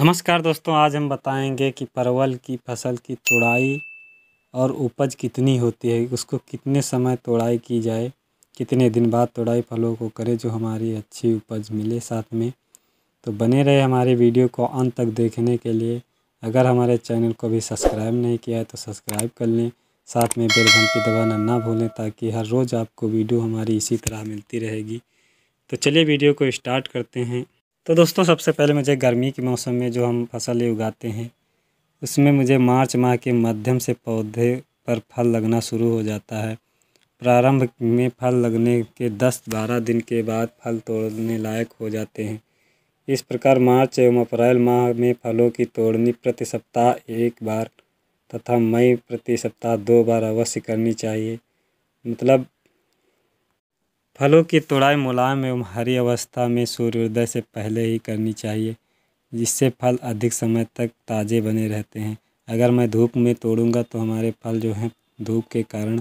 नमस्कार दोस्तों आज हम बताएंगे कि परवल की फसल की तोड़ाई और उपज कितनी होती है उसको कितने समय तोड़ाई की जाए कितने दिन बाद तोड़ाई फलों को करें जो हमारी अच्छी उपज मिले साथ में तो बने रहे हमारे वीडियो को अंत तक देखने के लिए अगर हमारे चैनल को भी सब्सक्राइब नहीं किया है तो सब्सक्राइब कर लें साथ में बेल घंटी दबाना ना भूलें ताकि हर रोज़ आपको वीडियो हमारी इसी तरह मिलती रहेगी तो चलिए वीडियो को स्टार्ट करते हैं तो दोस्तों सबसे पहले मुझे गर्मी के मौसम में जो हम फसलें उगाते हैं उसमें मुझे मार्च माह के मध्यम से पौधे पर फल लगना शुरू हो जाता है प्रारंभ में फल लगने के दस बारह दिन के बाद फल तोड़ने लायक हो जाते हैं इस प्रकार मार्च एवं अप्रैल माह में फलों की तोड़नी प्रति सप्ताह एक बार तथा मई प्रति सप्ताह दो बार अवश्य करनी चाहिए मतलब फलों की तोड़ाई मुलायम एवं हरी अवस्था में सूर्योदय से पहले ही करनी चाहिए जिससे फल अधिक समय तक ताज़े बने रहते हैं अगर मैं धूप में तोड़ूंगा तो हमारे फल जो हैं धूप के कारण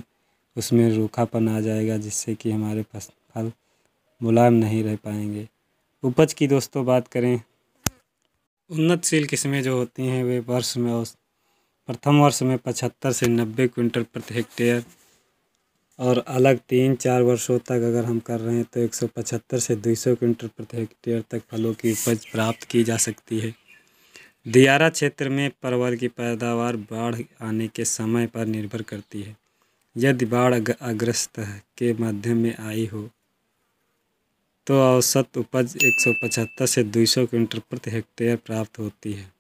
उसमें रूखापन आ जाएगा जिससे कि हमारे फल मुलायम नहीं रह पाएंगे उपज की दोस्तों बात करें उन्नतशील किस्में जो होती हैं वे वर्ष में प्रथम वर्ष में पचहत्तर से नब्बे क्विंटल प्रति हेक्टेयर और अलग तीन चार वर्षों तक अगर हम कर रहे हैं तो एक सौ पचहत्तर से दो सौ क्विंटल प्रति हेक्टेयर तक फलों की उपज प्राप्त की जा सकती है दियारा क्षेत्र में परवल की पैदावार बाढ़ आने के समय पर निर्भर करती है यदि बाढ़ अग्रस्त के मध्य में आई हो तो औसत उपज 175 से 200 क्विंटल प्रति हेक्टेयर प्राप्त होती है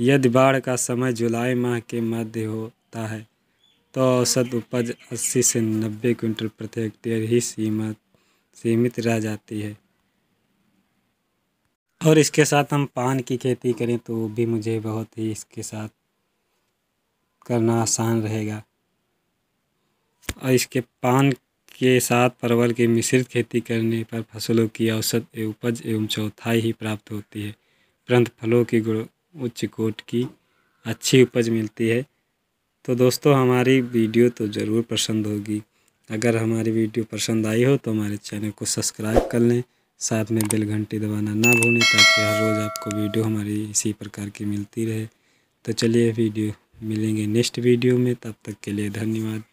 यदि बाढ़ का समय जुलाई माह के मध्य होता है तो औसत उपज अस्सी से नब्बे क्विंटल प्रति हेक्टेयर ही सीमित सीमित रह जाती है और इसके साथ हम पान की खेती करें तो भी मुझे बहुत ही इसके साथ करना आसान रहेगा और इसके पान के साथ परवल की मिश्रित खेती करने पर फसलों की औसत उपज एवं चौथाई ही प्राप्त होती है परंतु फलों की गुण उच्च कोट की अच्छी उपज मिलती है तो दोस्तों हमारी वीडियो तो ज़रूर पसंद होगी अगर हमारी वीडियो पसंद आई हो तो हमारे चैनल को सब्सक्राइब कर लें साथ में बेल घंटी दबाना ना भूलें ताकि हर रोज़ आपको वीडियो हमारी इसी प्रकार की मिलती रहे तो चलिए वीडियो मिलेंगे नेक्स्ट वीडियो में तब तक के लिए धन्यवाद